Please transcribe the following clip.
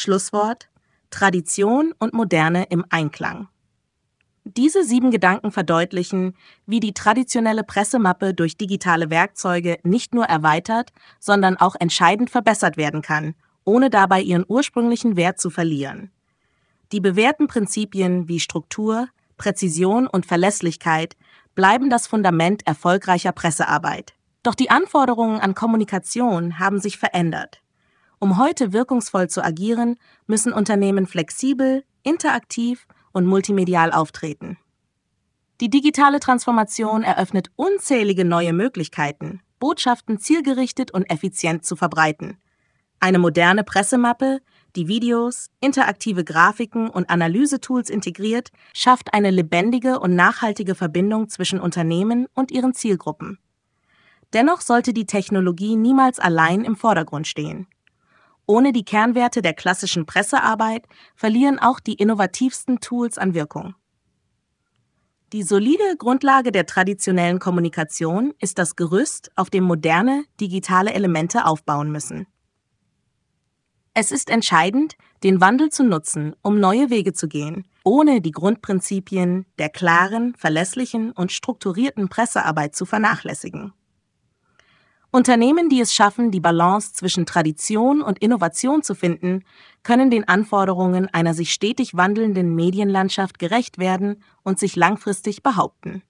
Schlusswort Tradition und Moderne im Einklang. Diese sieben Gedanken verdeutlichen, wie die traditionelle Pressemappe durch digitale Werkzeuge nicht nur erweitert, sondern auch entscheidend verbessert werden kann, ohne dabei ihren ursprünglichen Wert zu verlieren. Die bewährten Prinzipien wie Struktur, Präzision und Verlässlichkeit bleiben das Fundament erfolgreicher Pressearbeit. Doch die Anforderungen an Kommunikation haben sich verändert. Um heute wirkungsvoll zu agieren, müssen Unternehmen flexibel, interaktiv und multimedial auftreten. Die digitale Transformation eröffnet unzählige neue Möglichkeiten, Botschaften zielgerichtet und effizient zu verbreiten. Eine moderne Pressemappe, die Videos, interaktive Grafiken und Analysetools integriert, schafft eine lebendige und nachhaltige Verbindung zwischen Unternehmen und ihren Zielgruppen. Dennoch sollte die Technologie niemals allein im Vordergrund stehen. Ohne die Kernwerte der klassischen Pressearbeit verlieren auch die innovativsten Tools an Wirkung. Die solide Grundlage der traditionellen Kommunikation ist das Gerüst, auf dem moderne digitale Elemente aufbauen müssen. Es ist entscheidend, den Wandel zu nutzen, um neue Wege zu gehen, ohne die Grundprinzipien der klaren, verlässlichen und strukturierten Pressearbeit zu vernachlässigen. Unternehmen, die es schaffen, die Balance zwischen Tradition und Innovation zu finden, können den Anforderungen einer sich stetig wandelnden Medienlandschaft gerecht werden und sich langfristig behaupten